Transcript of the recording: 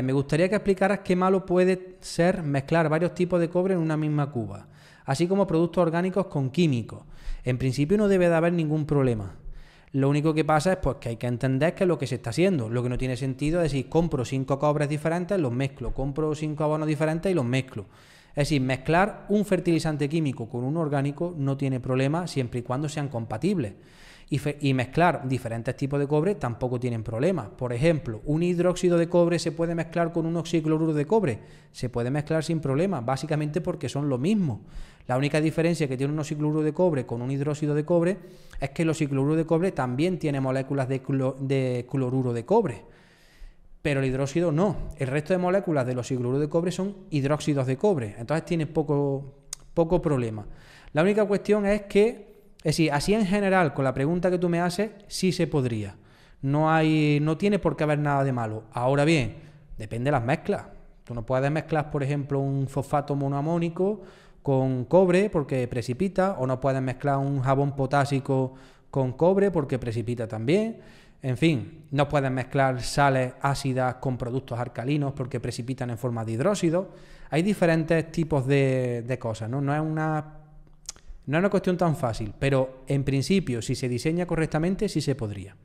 Me gustaría que explicaras qué malo puede ser mezclar varios tipos de cobre en una misma cuba, así como productos orgánicos con químicos. En principio no debe de haber ningún problema. Lo único que pasa es pues, que hay que entender que es lo que se está haciendo. Lo que no tiene sentido es decir, compro cinco cobres diferentes, los mezclo, compro cinco abonos diferentes y los mezclo. Es decir, mezclar un fertilizante químico con un orgánico no tiene problema siempre y cuando sean compatibles y, mezclar diferentes tipos de cobre tampoco tienen problemas. Por ejemplo, un hidróxido de cobre se puede mezclar con un oxicloruro de cobre, se puede mezclar sin problema, básicamente porque son lo mismo. La única diferencia que tiene un oxicloruro de cobre con un hidróxido de cobre es que el oxicloruro de cobre también tiene moléculas de, cloruro de cobre pero el hidróxido no. El resto de moléculas los oxicloruro de cobre son hidróxidos de cobre, entonces tiene poco, poco problema. La única cuestión es que es decir, así en general, con la pregunta que tú me haces, sí se podría. No, hay, no tiene por qué haber nada de malo. Ahora bien, depende de las mezclas. Tú no puedes mezclar, por ejemplo, un fosfato monoamónico con cobre porque precipita, o no puedes mezclar un jabón potásico con cobre porque precipita también. En fin, no puedes mezclar sales ácidas con productos alcalinos porque precipitan en forma de hidróxido. Hay diferentes tipos de, de cosas, ¿no? No es una no es una cuestión tan fácil, pero en principio, si se diseña correctamente, sí se podría.